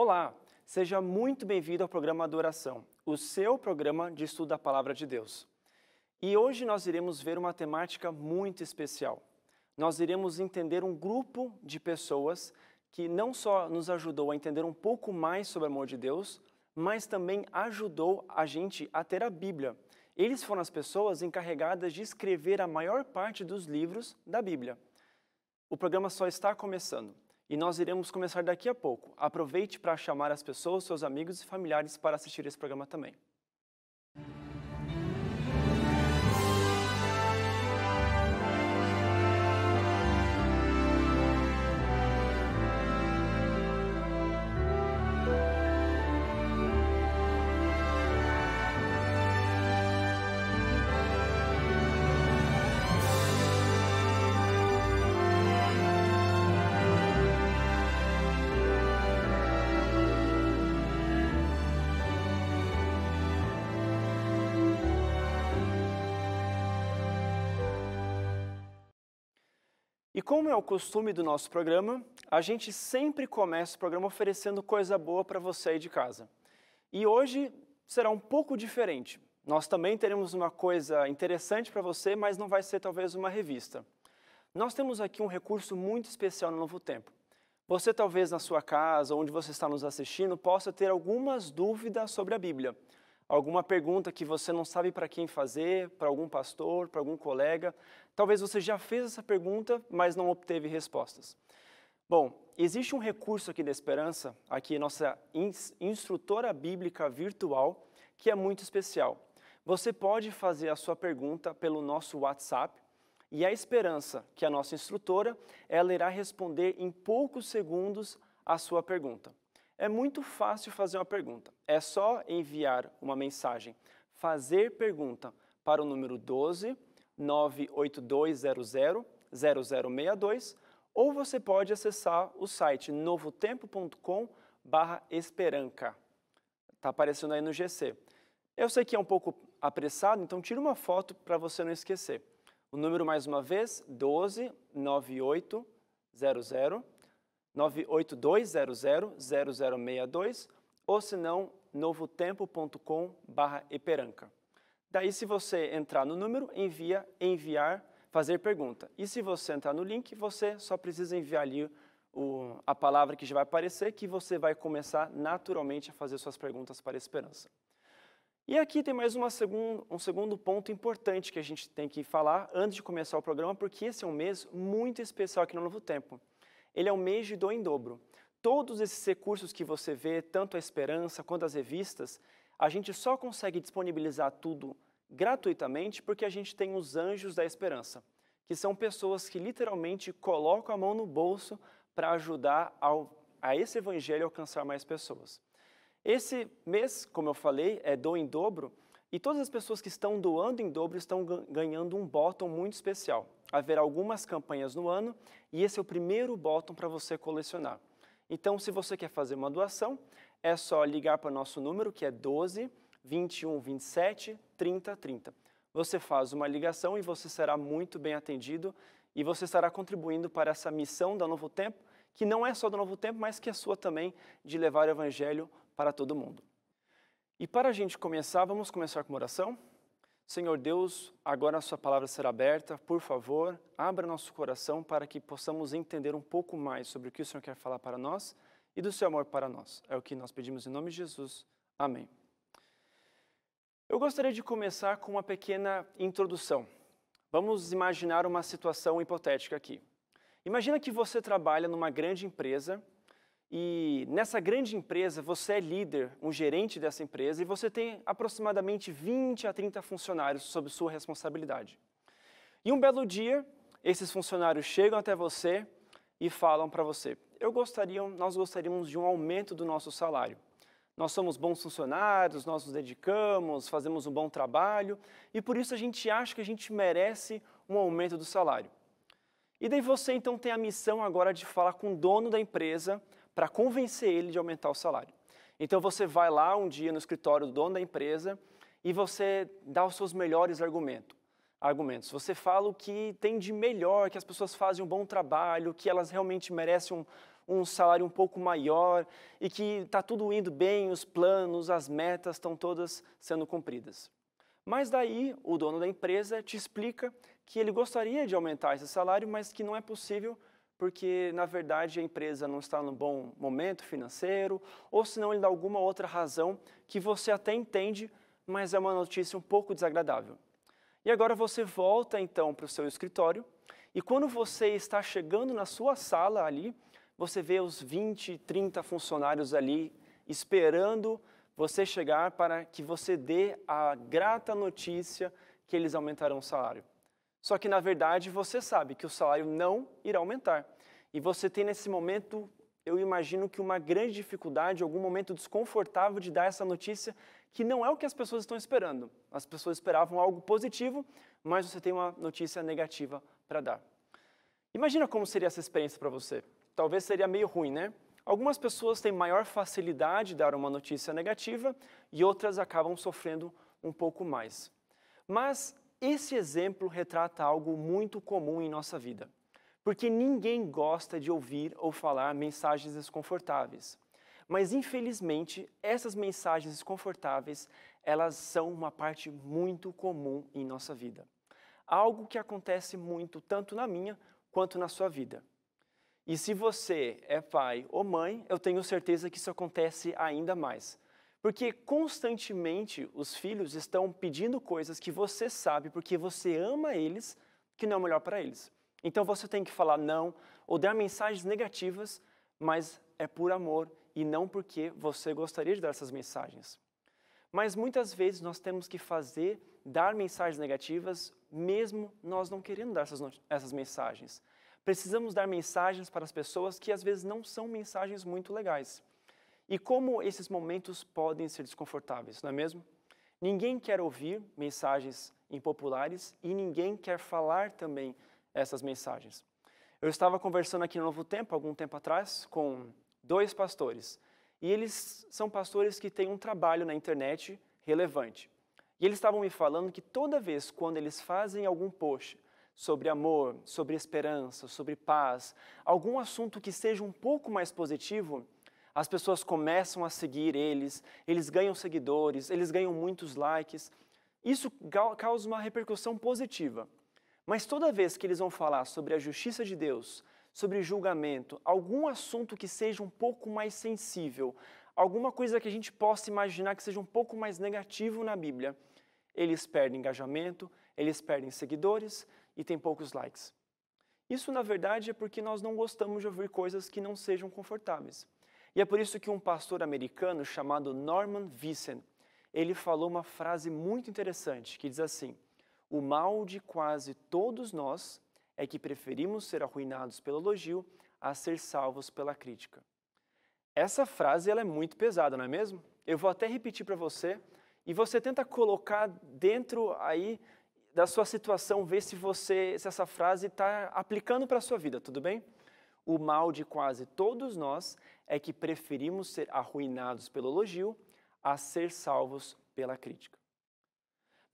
Olá, seja muito bem-vindo ao programa Adoração, o seu programa de estudo da Palavra de Deus. E hoje nós iremos ver uma temática muito especial. Nós iremos entender um grupo de pessoas que não só nos ajudou a entender um pouco mais sobre o amor de Deus, mas também ajudou a gente a ter a Bíblia. Eles foram as pessoas encarregadas de escrever a maior parte dos livros da Bíblia. O programa só está começando e nós iremos começar daqui a pouco. Aproveite para chamar as pessoas, seus amigos e familiares para assistir esse programa também. como é o costume do nosso programa, a gente sempre começa o programa oferecendo coisa boa para você aí de casa. E hoje será um pouco diferente. Nós também teremos uma coisa interessante para você, mas não vai ser talvez uma revista. Nós temos aqui um recurso muito especial no Novo Tempo. Você talvez na sua casa, onde você está nos assistindo, possa ter algumas dúvidas sobre a Bíblia. Alguma pergunta que você não sabe para quem fazer, para algum pastor, para algum colega. Talvez você já fez essa pergunta, mas não obteve respostas. Bom, existe um recurso aqui da Esperança, aqui nossa instrutora bíblica virtual, que é muito especial. Você pode fazer a sua pergunta pelo nosso WhatsApp e a Esperança, que é a nossa instrutora, ela irá responder em poucos segundos a sua pergunta. É muito fácil fazer uma pergunta. É só enviar uma mensagem, fazer pergunta para o número 12 982000062 ou você pode acessar o site novotempo.com/esperanca. Está aparecendo aí no GC. Eu sei que é um pouco apressado, então tira uma foto para você não esquecer. O número mais uma vez, 12 98 00 982000062 ou se não, novotempo.com/eperanca. Daí, se você entrar no número, envia, enviar, fazer pergunta. E se você entrar no link, você só precisa enviar ali o, a palavra que já vai aparecer, que você vai começar naturalmente a fazer suas perguntas para a esperança. E aqui tem mais segun, um segundo ponto importante que a gente tem que falar antes de começar o programa, porque esse é um mês muito especial aqui no Novo Tempo. Ele é um mês de do em dobro. Todos esses recursos que você vê, tanto a Esperança quanto as revistas, a gente só consegue disponibilizar tudo gratuitamente porque a gente tem os anjos da esperança, que são pessoas que literalmente colocam a mão no bolso para ajudar ao, a esse evangelho alcançar mais pessoas. Esse mês, como eu falei, é do em dobro e todas as pessoas que estão doando em dobro estão ganhando um botão muito especial. Haverá algumas campanhas no ano e esse é o primeiro botão para você colecionar. Então, se você quer fazer uma doação, é só ligar para o nosso número, que é 12 21 27 30 30. Você faz uma ligação e você será muito bem atendido e você estará contribuindo para essa missão da Novo Tempo, que não é só do Novo Tempo, mas que é sua também, de levar o Evangelho para todo mundo. E para a gente começar, vamos começar com uma oração? Senhor Deus, agora a Sua palavra será aberta, por favor, abra nosso coração para que possamos entender um pouco mais sobre o que o Senhor quer falar para nós e do seu amor para nós. É o que nós pedimos em nome de Jesus. Amém. Eu gostaria de começar com uma pequena introdução. Vamos imaginar uma situação hipotética aqui. Imagina que você trabalha numa grande empresa e nessa grande empresa você é líder, um gerente dessa empresa e você tem aproximadamente 20 a 30 funcionários sob sua responsabilidade. E um belo dia, esses funcionários chegam até você e falam para você: eu gostaria, nós gostaríamos de um aumento do nosso salário. Nós somos bons funcionários, nós nos dedicamos, fazemos um bom trabalho e por isso a gente acha que a gente merece um aumento do salário. E daí você então tem a missão agora de falar com o dono da empresa para convencer ele de aumentar o salário. Então você vai lá um dia no escritório do dono da empresa e você dá os seus melhores argumentos argumentos. Você fala o que tem de melhor, que as pessoas fazem um bom trabalho, que elas realmente merecem um, um salário um pouco maior e que está tudo indo bem, os planos, as metas estão todas sendo cumpridas. Mas daí o dono da empresa te explica que ele gostaria de aumentar esse salário, mas que não é possível porque na verdade a empresa não está no bom momento financeiro, ou se não ele dá alguma outra razão que você até entende, mas é uma notícia um pouco desagradável. E agora você volta então para o seu escritório e quando você está chegando na sua sala ali, você vê os 20, 30 funcionários ali esperando você chegar para que você dê a grata notícia que eles aumentarão o salário. Só que na verdade você sabe que o salário não irá aumentar. E você tem nesse momento eu imagino que uma grande dificuldade, algum momento desconfortável de dar essa notícia que não é o que as pessoas estão esperando. As pessoas esperavam algo positivo, mas você tem uma notícia negativa para dar. Imagina como seria essa experiência para você. Talvez seria meio ruim, né? Algumas pessoas têm maior facilidade de dar uma notícia negativa e outras acabam sofrendo um pouco mais. Mas esse exemplo retrata algo muito comum em nossa vida porque ninguém gosta de ouvir ou falar mensagens desconfortáveis. Mas infelizmente, essas mensagens desconfortáveis, elas são uma parte muito comum em nossa vida. Algo que acontece muito tanto na minha quanto na sua vida. E se você é pai ou mãe, eu tenho certeza que isso acontece ainda mais. Porque constantemente os filhos estão pedindo coisas que você sabe porque você ama eles, que não é melhor para eles. Então você tem que falar não ou dar mensagens negativas, mas é por amor e não porque você gostaria de dar essas mensagens. Mas muitas vezes nós temos que fazer, dar mensagens negativas, mesmo nós não querendo dar essas, essas mensagens. Precisamos dar mensagens para as pessoas que às vezes não são mensagens muito legais. E como esses momentos podem ser desconfortáveis, não é mesmo? Ninguém quer ouvir mensagens impopulares e ninguém quer falar também essas mensagens. Eu estava conversando aqui no Novo Tempo, algum tempo atrás, com dois pastores. E eles são pastores que têm um trabalho na internet relevante. E eles estavam me falando que toda vez quando eles fazem algum post sobre amor, sobre esperança, sobre paz, algum assunto que seja um pouco mais positivo, as pessoas começam a seguir eles, eles ganham seguidores, eles ganham muitos likes. Isso causa uma repercussão positiva. Mas toda vez que eles vão falar sobre a justiça de Deus, sobre julgamento, algum assunto que seja um pouco mais sensível, alguma coisa que a gente possa imaginar que seja um pouco mais negativo na Bíblia, eles perdem engajamento, eles perdem seguidores e têm poucos likes. Isso, na verdade, é porque nós não gostamos de ouvir coisas que não sejam confortáveis. E é por isso que um pastor americano chamado Norman Vincent, ele falou uma frase muito interessante que diz assim: o mal de quase todos nós é que preferimos ser arruinados pelo elogio a ser salvos pela crítica. Essa frase ela é muito pesada, não é mesmo? Eu vou até repetir para você e você tenta colocar dentro aí da sua situação, ver se você se essa frase está aplicando para a sua vida, tudo bem? O mal de quase todos nós é que preferimos ser arruinados pelo elogio a ser salvos pela crítica.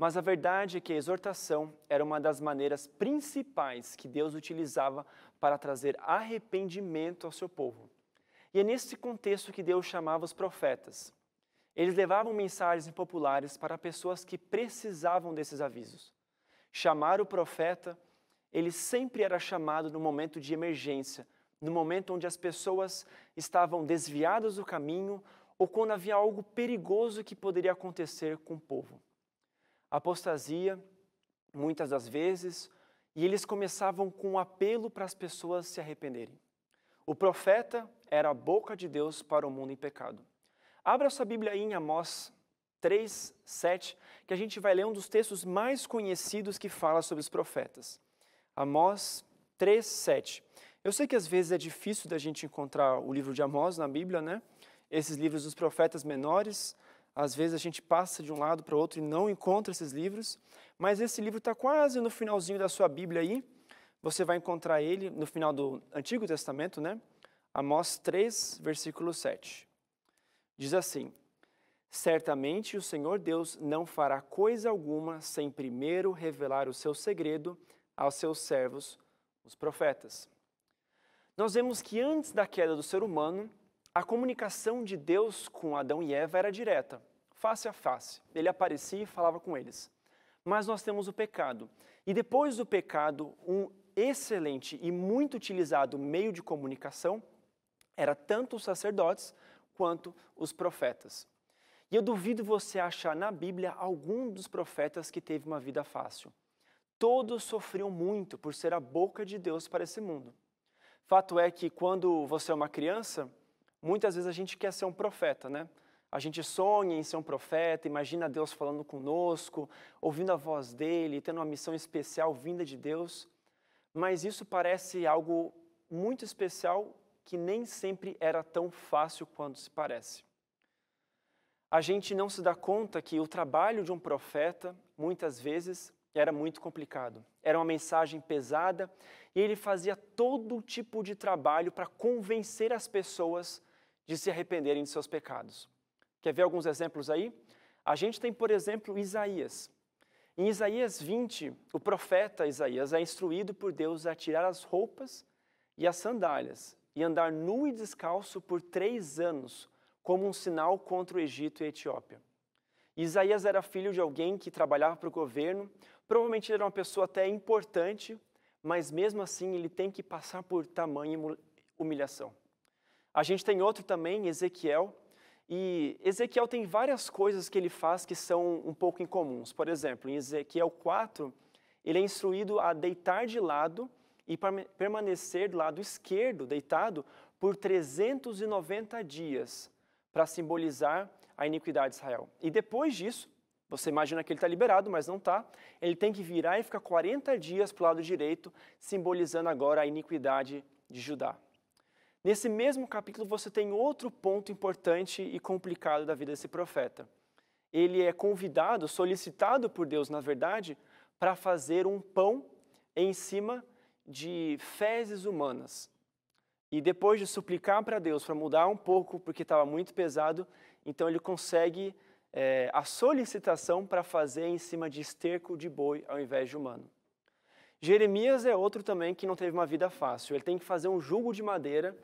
Mas a verdade é que a exortação era uma das maneiras principais que Deus utilizava para trazer arrependimento ao seu povo. E é nesse contexto que Deus chamava os profetas. Eles levavam mensagens populares para pessoas que precisavam desses avisos. Chamar o profeta, ele sempre era chamado no momento de emergência, no momento onde as pessoas estavam desviadas do caminho ou quando havia algo perigoso que poderia acontecer com o povo apostasia, muitas das vezes, e eles começavam com um apelo para as pessoas se arrependerem. O profeta era a boca de Deus para o mundo em pecado. Abra sua Bíblia aí em Amós 3, 7, que a gente vai ler um dos textos mais conhecidos que fala sobre os profetas. Amós 3, 7. Eu sei que às vezes é difícil da gente encontrar o livro de Amós na Bíblia, né? Esses livros dos profetas menores, às vezes a gente passa de um lado para o outro e não encontra esses livros, mas esse livro está quase no finalzinho da sua Bíblia aí. Você vai encontrar ele no final do Antigo Testamento, né? Amós 3, versículo 7. Diz assim: Certamente o Senhor Deus não fará coisa alguma sem primeiro revelar o seu segredo aos seus servos, os profetas. Nós vemos que antes da queda do ser humano, a comunicação de Deus com Adão e Eva era direta, face a face. Ele aparecia e falava com eles. Mas nós temos o pecado. E depois do pecado, um excelente e muito utilizado meio de comunicação era tanto os sacerdotes quanto os profetas. E eu duvido você achar na Bíblia algum dos profetas que teve uma vida fácil. Todos sofriam muito por ser a boca de Deus para esse mundo. Fato é que quando você é uma criança, Muitas vezes a gente quer ser um profeta, né? A gente sonha em ser um profeta, imagina Deus falando conosco, ouvindo a voz dele, tendo uma missão especial vinda de Deus. Mas isso parece algo muito especial que nem sempre era tão fácil quanto se parece. A gente não se dá conta que o trabalho de um profeta, muitas vezes, era muito complicado. Era uma mensagem pesada e ele fazia todo tipo de trabalho para convencer as pessoas de se arrependerem de seus pecados. Quer ver alguns exemplos aí? A gente tem, por exemplo, Isaías. Em Isaías 20, o profeta Isaías é instruído por Deus a tirar as roupas e as sandálias e andar nu e descalço por três anos, como um sinal contra o Egito e a Etiópia. Isaías era filho de alguém que trabalhava para o governo, provavelmente era uma pessoa até importante, mas mesmo assim ele tem que passar por tamanha humilhação. A gente tem outro também, Ezequiel, e Ezequiel tem várias coisas que ele faz que são um pouco incomuns. Por exemplo, em Ezequiel 4, ele é instruído a deitar de lado e permanecer do lado esquerdo, deitado, por 390 dias, para simbolizar a iniquidade de Israel. E depois disso, você imagina que ele está liberado, mas não está. Ele tem que virar e ficar 40 dias para o lado direito, simbolizando agora a iniquidade de Judá. Nesse mesmo capítulo você tem outro ponto importante e complicado da vida desse profeta. Ele é convidado, solicitado por Deus, na verdade, para fazer um pão em cima de fezes humanas. E depois de suplicar para Deus para mudar um pouco, porque estava muito pesado, então ele consegue é, a solicitação para fazer em cima de esterco de boi ao invés de humano. Jeremias é outro também que não teve uma vida fácil. Ele tem que fazer um jugo de madeira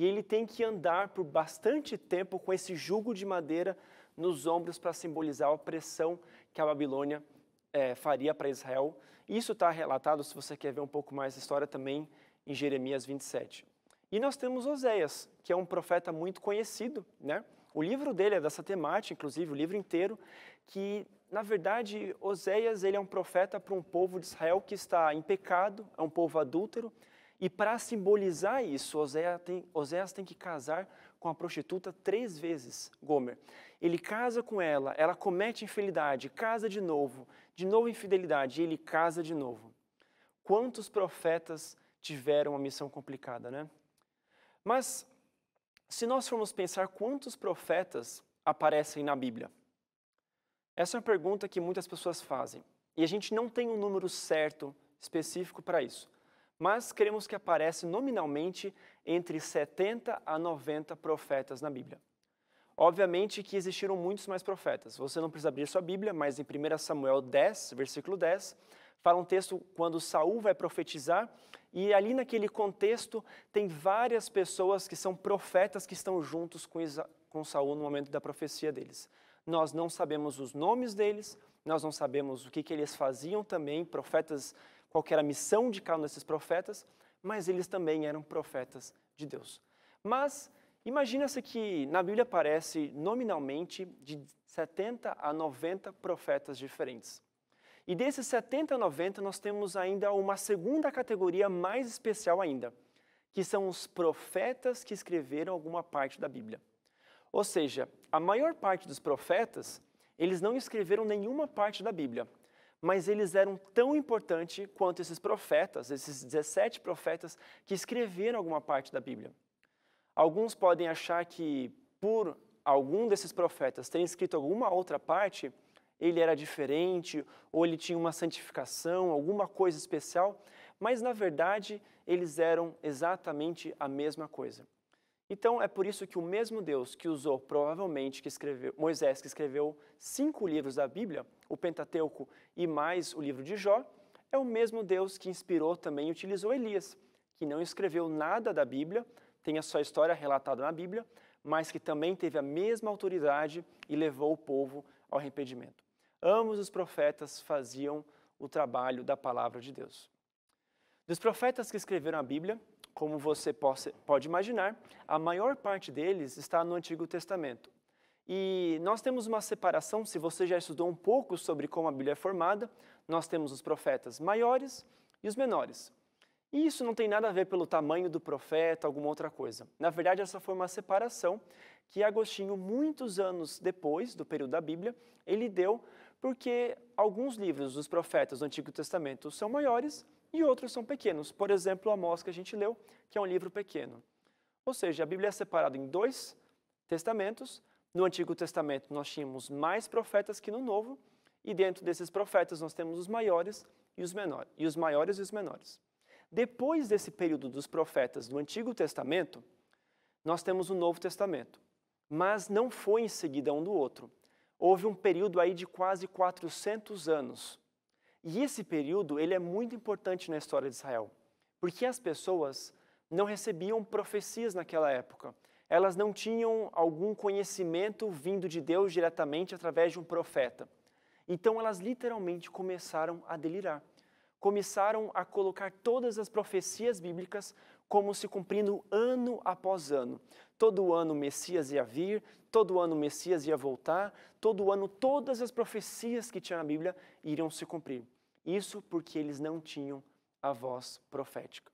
e ele tem que andar por bastante tempo com esse jugo de madeira nos ombros para simbolizar a opressão que a Babilônia é, faria para Israel. Isso está relatado, se você quer ver um pouco mais da história, também em Jeremias 27. E nós temos Oséias, que é um profeta muito conhecido, né? O livro dele é dessa temática, inclusive o livro inteiro, que na verdade Oséias ele é um profeta para um povo de Israel que está em pecado, é um povo adúltero, e para simbolizar isso, Oséias tem, Oséias tem que casar com a prostituta três vezes, Gomer. Ele casa com ela, ela comete infidelidade, casa de novo, de novo infidelidade, e ele casa de novo. Quantos profetas tiveram uma missão complicada, né? Mas, se nós formos pensar quantos profetas aparecem na Bíblia, essa é uma pergunta que muitas pessoas fazem. E a gente não tem um número certo específico para isso mas cremos que aparece nominalmente entre 70 a 90 profetas na Bíblia. Obviamente que existiram muitos mais profetas. Você não precisa abrir sua Bíblia, mas em 1 Samuel 10, versículo 10, fala um texto quando Saul vai profetizar, e ali naquele contexto tem várias pessoas que são profetas que estão juntos com, Isa com Saul no momento da profecia deles. Nós não sabemos os nomes deles, nós não sabemos o que, que eles faziam também, profetas qual era a missão de cada um desses profetas, mas eles também eram profetas de Deus. Mas imagina-se que na Bíblia aparece nominalmente de 70 a 90 profetas diferentes. E desses 70 a 90 nós temos ainda uma segunda categoria mais especial ainda, que são os profetas que escreveram alguma parte da Bíblia. Ou seja, a maior parte dos profetas, eles não escreveram nenhuma parte da Bíblia, mas eles eram tão importantes quanto esses profetas, esses 17 profetas que escreveram alguma parte da Bíblia. Alguns podem achar que, por algum desses profetas ter escrito alguma outra parte, ele era diferente, ou ele tinha uma santificação, alguma coisa especial, mas na verdade eles eram exatamente a mesma coisa. Então é por isso que o mesmo Deus que usou provavelmente que escreveu, Moisés que escreveu cinco livros da Bíblia, o Pentateuco e mais o livro de Jó, é o mesmo Deus que inspirou também e utilizou Elias, que não escreveu nada da Bíblia, tem a sua história relatada na Bíblia, mas que também teve a mesma autoridade e levou o povo ao arrependimento. Ambos os profetas faziam o trabalho da palavra de Deus. Dos profetas que escreveram a Bíblia, como você pode imaginar, a maior parte deles está no Antigo Testamento. E nós temos uma separação, se você já estudou um pouco sobre como a Bíblia é formada, nós temos os profetas maiores e os menores. E isso não tem nada a ver pelo tamanho do profeta, alguma outra coisa. Na verdade, essa foi uma separação que Agostinho, muitos anos depois do período da Bíblia, ele deu porque alguns livros dos profetas do Antigo Testamento são maiores e outros são pequenos. Por exemplo, Amós, que a gente leu, que é um livro pequeno. Ou seja, a Bíblia é separada em dois testamentos. No Antigo Testamento nós tínhamos mais profetas que no Novo, e dentro desses profetas nós temos os maiores e os menores, e os maiores e os menores. Depois desse período dos profetas do Antigo Testamento, nós temos o Novo Testamento, mas não foi em seguida um do outro. Houve um período aí de quase 400 anos e esse período ele é muito importante na história de Israel, porque as pessoas não recebiam profecias naquela época. Elas não tinham algum conhecimento vindo de Deus diretamente através de um profeta. Então elas literalmente começaram a delirar. Começaram a colocar todas as profecias bíblicas como se cumprindo ano após ano. Todo ano o Messias ia vir, todo ano o Messias ia voltar, todo ano todas as profecias que tinha na Bíblia iriam se cumprir. Isso porque eles não tinham a voz profética.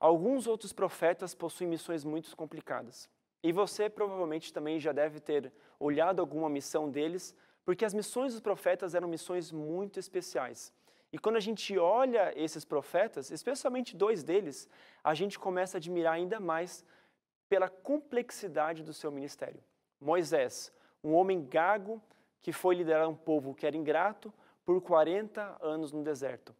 Alguns outros profetas possuem missões muito complicadas. E você provavelmente também já deve ter olhado alguma missão deles, porque as missões dos profetas eram missões muito especiais. E quando a gente olha esses profetas, especialmente dois deles, a gente começa a admirar ainda mais pela complexidade do seu ministério. Moisés, um homem gago que foi liderar um povo que era ingrato por 40 anos no deserto.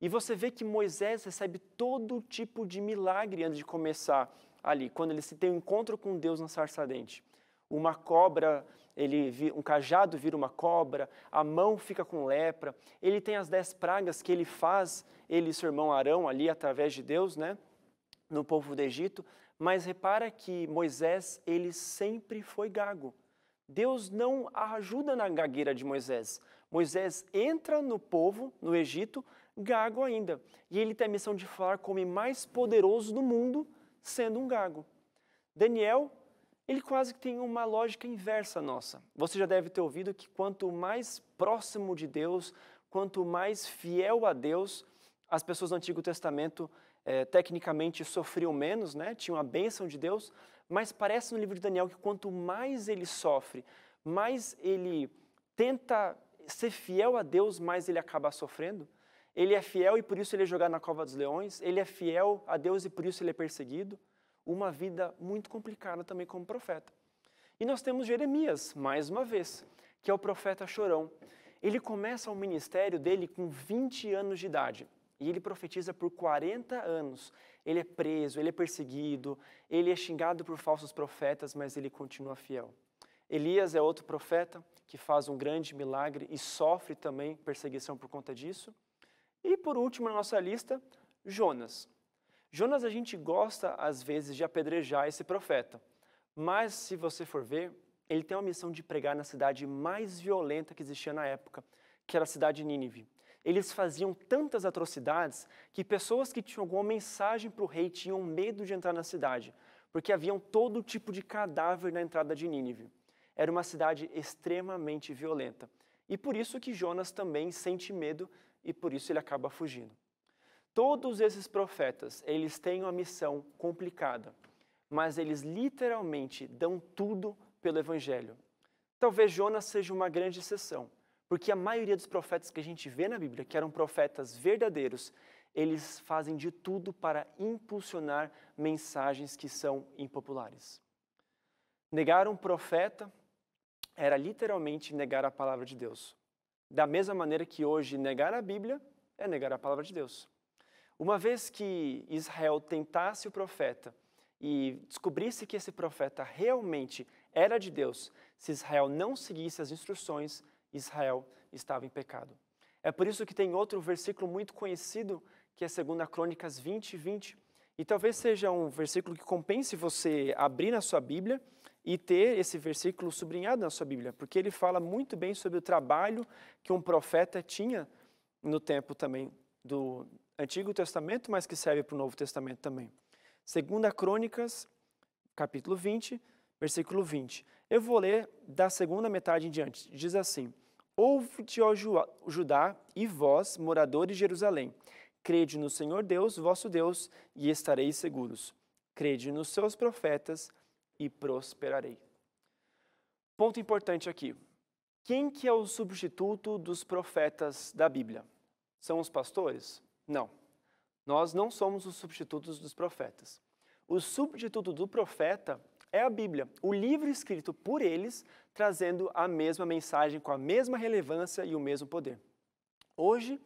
E você vê que Moisés recebe todo tipo de milagre antes de começar ali, quando ele se tem um encontro com Deus na sarça ardente. Uma cobra ele um cajado vira uma cobra, a mão fica com lepra, ele tem as dez pragas que ele faz, ele e seu irmão Arão ali através de Deus, né, no povo do Egito, mas repara que Moisés, ele sempre foi gago. Deus não ajuda na gagueira de Moisés. Moisés entra no povo, no Egito, gago ainda. E ele tem a missão de falar como o mais poderoso do mundo, sendo um gago. Daniel ele quase que tem uma lógica inversa nossa. Você já deve ter ouvido que quanto mais próximo de Deus, quanto mais fiel a Deus, as pessoas do Antigo Testamento eh, tecnicamente sofriam menos, né? tinham a bênção de Deus, mas parece no livro de Daniel que quanto mais ele sofre, mais ele tenta ser fiel a Deus, mais ele acaba sofrendo. Ele é fiel e por isso ele é jogado na cova dos leões, ele é fiel a Deus e por isso ele é perseguido uma vida muito complicada também como profeta. E nós temos Jeremias, mais uma vez, que é o profeta chorão. Ele começa o ministério dele com 20 anos de idade e ele profetiza por 40 anos. Ele é preso, ele é perseguido, ele é xingado por falsos profetas, mas ele continua fiel. Elias é outro profeta que faz um grande milagre e sofre também perseguição por conta disso. E por último na nossa lista, Jonas. Jonas, a gente gosta às vezes de apedrejar esse profeta, mas se você for ver, ele tem uma missão de pregar na cidade mais violenta que existia na época, que era a cidade de Nínive. Eles faziam tantas atrocidades que pessoas que tinham alguma mensagem para o rei tinham medo de entrar na cidade, porque haviam todo tipo de cadáver na entrada de Nínive. Era uma cidade extremamente violenta. E por isso que Jonas também sente medo e por isso ele acaba fugindo. Todos esses profetas, eles têm uma missão complicada, mas eles literalmente dão tudo pelo evangelho. Talvez Jonas seja uma grande exceção, porque a maioria dos profetas que a gente vê na Bíblia, que eram profetas verdadeiros, eles fazem de tudo para impulsionar mensagens que são impopulares. Negar um profeta era literalmente negar a palavra de Deus. Da mesma maneira que hoje negar a Bíblia é negar a palavra de Deus. Uma vez que Israel tentasse o profeta e descobrisse que esse profeta realmente era de Deus, se Israel não seguisse as instruções, Israel estava em pecado. É por isso que tem outro versículo muito conhecido, que é 2 Crônicas 20, 20. E talvez seja um versículo que compense você abrir na sua Bíblia e ter esse versículo sublinhado na sua Bíblia, porque ele fala muito bem sobre o trabalho que um profeta tinha no tempo também do, Antigo Testamento, mas que serve para o Novo Testamento também. Segunda Crônicas, capítulo 20, versículo 20. Eu vou ler da segunda metade em diante. Diz assim: Ouve-te, ó Judá, e vós, moradores de Jerusalém, crede no Senhor Deus, vosso Deus, e estareis seguros. Crede nos seus profetas e prosperarei. Ponto importante aqui. Quem que é o substituto dos profetas da Bíblia? São os pastores? Não. Nós não somos os substitutos dos profetas. O substituto do profeta é a Bíblia, o livro escrito por eles, trazendo a mesma mensagem com a mesma relevância e o mesmo poder. Hoje,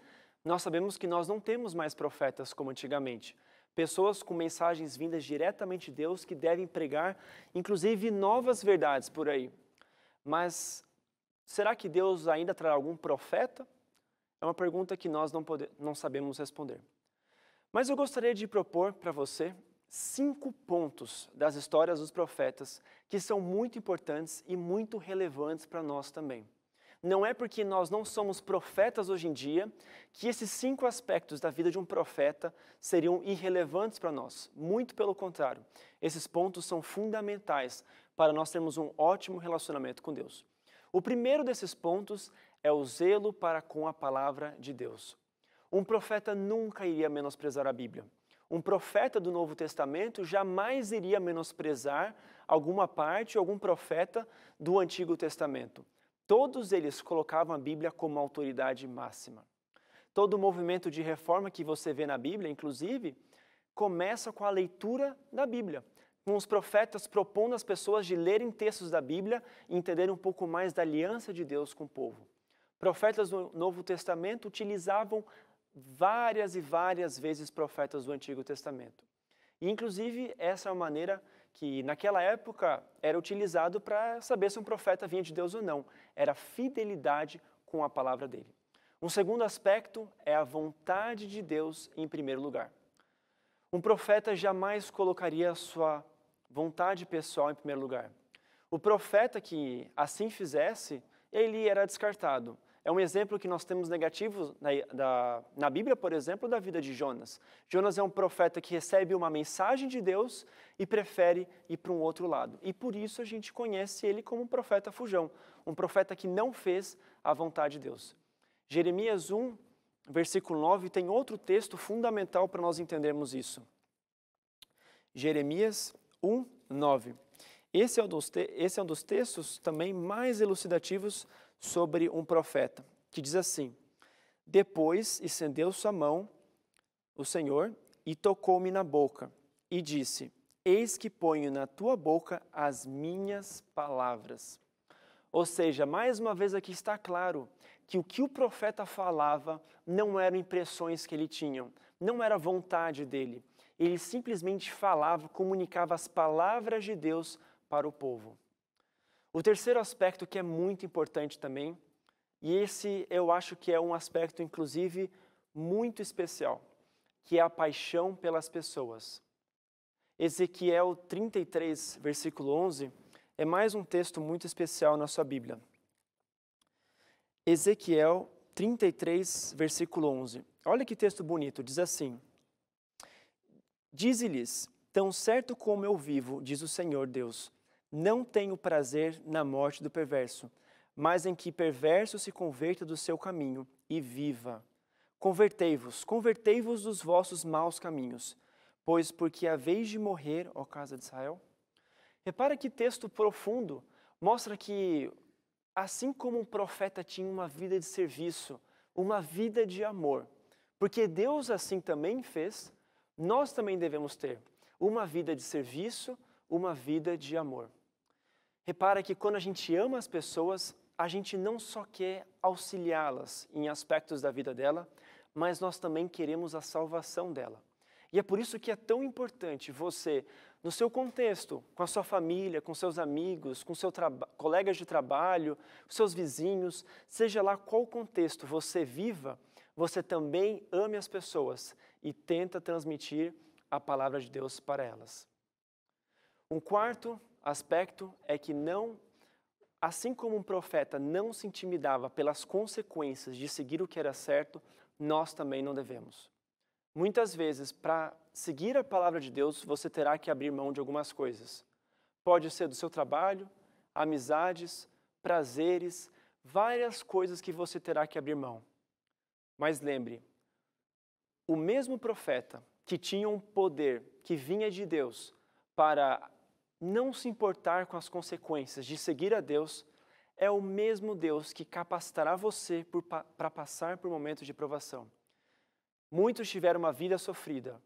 nós sabemos que nós não temos mais profetas como antigamente. Pessoas com mensagens vindas diretamente de Deus que devem pregar, inclusive, novas verdades por aí. Mas será que Deus ainda trará algum profeta? É uma pergunta que nós não, pode, não sabemos responder. Mas eu gostaria de propor para você cinco pontos das histórias dos profetas que são muito importantes e muito relevantes para nós também. Não é porque nós não somos profetas hoje em dia que esses cinco aspectos da vida de um profeta seriam irrelevantes para nós. Muito pelo contrário, esses pontos são fundamentais para nós termos um ótimo relacionamento com Deus. O primeiro desses pontos é o zelo para com a palavra de Deus. Um profeta nunca iria menosprezar a Bíblia. Um profeta do Novo Testamento jamais iria menosprezar alguma parte, algum profeta do Antigo Testamento. Todos eles colocavam a Bíblia como autoridade máxima. Todo o movimento de reforma que você vê na Bíblia, inclusive, começa com a leitura da Bíblia, com os profetas propondo às pessoas de lerem textos da Bíblia e entenderem um pouco mais da aliança de Deus com o povo. Profetas do Novo Testamento utilizavam várias e várias vezes profetas do Antigo Testamento. E, inclusive, essa é uma maneira que naquela época era utilizado para saber se um profeta vinha de Deus ou não. Era fidelidade com a palavra dele. Um segundo aspecto é a vontade de Deus em primeiro lugar. Um profeta jamais colocaria sua vontade pessoal em primeiro lugar. O profeta que assim fizesse, ele era descartado. É um exemplo que nós temos negativo na, da, na Bíblia, por exemplo, da vida de Jonas. Jonas é um profeta que recebe uma mensagem de Deus e prefere ir para um outro lado. E por isso a gente conhece ele como um profeta fujão, um profeta que não fez a vontade de Deus. Jeremias 1, versículo 9, tem outro texto fundamental para nós entendermos isso. Jeremias 1, 9. Esse é um dos, esse é um dos textos também mais elucidativos sobre um profeta, que diz assim: Depois estendeu sua mão o Senhor e tocou-me na boca, e disse: Eis que ponho na tua boca as minhas palavras. Ou seja, mais uma vez aqui está claro que o que o profeta falava não eram impressões que ele tinha, não era vontade dele. Ele simplesmente falava, comunicava as palavras de Deus para o povo. O terceiro aspecto que é muito importante também, e esse eu acho que é um aspecto, inclusive, muito especial, que é a paixão pelas pessoas. Ezequiel 33, versículo 11, é mais um texto muito especial na sua Bíblia. Ezequiel 33, versículo 11. Olha que texto bonito, diz assim: Dize-lhes: Tão certo como eu vivo, diz o Senhor Deus, não tenho prazer na morte do perverso, mas em que perverso se converta do seu caminho e viva. Convertei-vos, convertei-vos dos vossos maus caminhos, pois porque a vez de morrer, ó casa de Israel. Repara que texto profundo mostra que, assim como um profeta tinha uma vida de serviço, uma vida de amor, porque Deus assim também fez, nós também devemos ter uma vida de serviço, uma vida de amor. Repara que quando a gente ama as pessoas, a gente não só quer auxiliá-las em aspectos da vida dela, mas nós também queremos a salvação dela. E é por isso que é tão importante você, no seu contexto, com a sua família, com seus amigos, com seus colegas de trabalho, seus vizinhos, seja lá qual contexto você viva, você também ame as pessoas e tenta transmitir a palavra de Deus para elas. Um quarto aspecto é que não, assim como um profeta não se intimidava pelas consequências de seguir o que era certo, nós também não devemos. Muitas vezes, para seguir a palavra de Deus, você terá que abrir mão de algumas coisas. Pode ser do seu trabalho, amizades, prazeres, várias coisas que você terá que abrir mão. Mas lembre, o mesmo profeta que tinha um poder que vinha de Deus para não se importar com as consequências de seguir a Deus é o mesmo Deus que capacitará você para passar por momentos de provação. Muitos tiveram uma vida sofrida,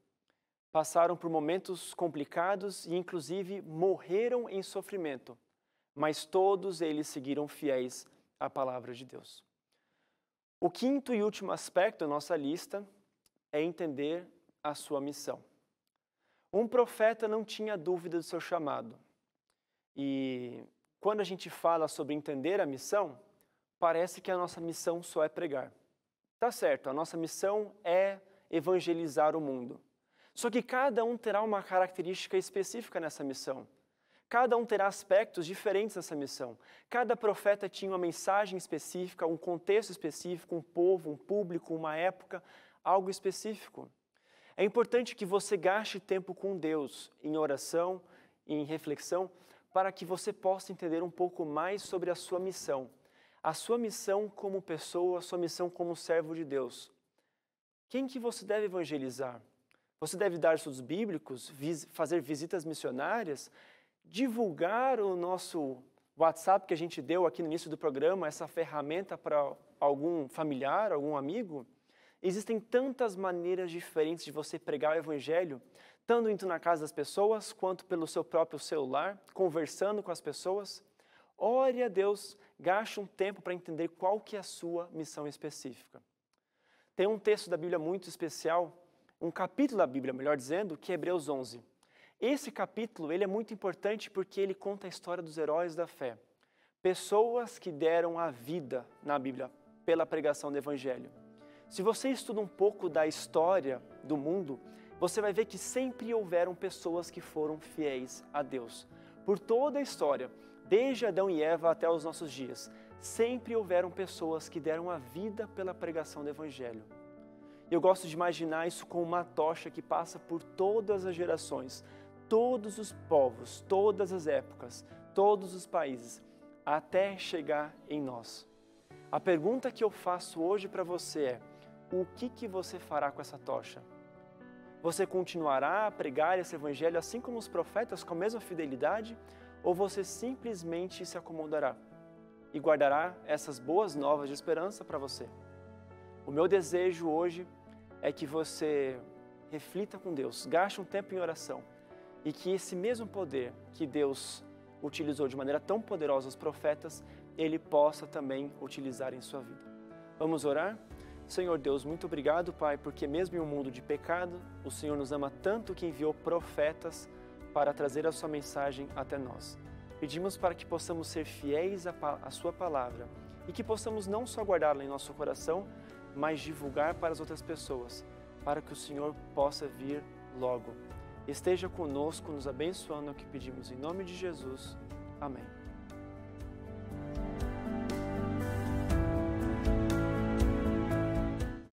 passaram por momentos complicados e, inclusive, morreram em sofrimento, mas todos eles seguiram fiéis à palavra de Deus. O quinto e último aspecto da nossa lista é entender a sua missão. Um profeta não tinha dúvida do seu chamado. E quando a gente fala sobre entender a missão, parece que a nossa missão só é pregar. Tá certo, a nossa missão é evangelizar o mundo. Só que cada um terá uma característica específica nessa missão. Cada um terá aspectos diferentes nessa missão. Cada profeta tinha uma mensagem específica, um contexto específico, um povo, um público, uma época, algo específico. É importante que você gaste tempo com Deus em oração, em reflexão, para que você possa entender um pouco mais sobre a sua missão. A sua missão como pessoa, a sua missão como servo de Deus. Quem que você deve evangelizar? Você deve dar estudos bíblicos, fazer visitas missionárias, divulgar o nosso WhatsApp que a gente deu aqui no início do programa, essa ferramenta para algum familiar, algum amigo? Existem tantas maneiras diferentes de você pregar o evangelho, tanto indo na casa das pessoas, quanto pelo seu próprio celular, conversando com as pessoas. Ore a Deus, gaste um tempo para entender qual que é a sua missão específica. Tem um texto da Bíblia muito especial, um capítulo da Bíblia, melhor dizendo, que é Hebreus 11. Esse capítulo ele é muito importante porque ele conta a história dos heróis da fé. Pessoas que deram a vida na Bíblia pela pregação do Evangelho. Se você estuda um pouco da história do mundo, você vai ver que sempre houveram pessoas que foram fiéis a Deus. Por toda a história, desde Adão e Eva até os nossos dias, sempre houveram pessoas que deram a vida pela pregação do Evangelho. Eu gosto de imaginar isso como uma tocha que passa por todas as gerações, todos os povos, todas as épocas, todos os países, até chegar em nós. A pergunta que eu faço hoje para você é: o que, que você fará com essa tocha? Você continuará a pregar esse evangelho assim como os profetas, com a mesma fidelidade? Ou você simplesmente se acomodará e guardará essas boas novas de esperança para você? O meu desejo hoje é que você reflita com Deus, gaste um tempo em oração e que esse mesmo poder que Deus utilizou de maneira tão poderosa os profetas, ele possa também utilizar em sua vida. Vamos orar? Senhor Deus, muito obrigado, Pai, porque mesmo em um mundo de pecado, o Senhor nos ama tanto que enviou profetas para trazer a sua mensagem até nós. Pedimos para que possamos ser fiéis à, sua palavra e que possamos não só guardá-la em nosso coração, mas divulgar para as outras pessoas, para que o Senhor possa vir logo. Esteja conosco, nos abençoando, é o que pedimos em nome de Jesus. Amém.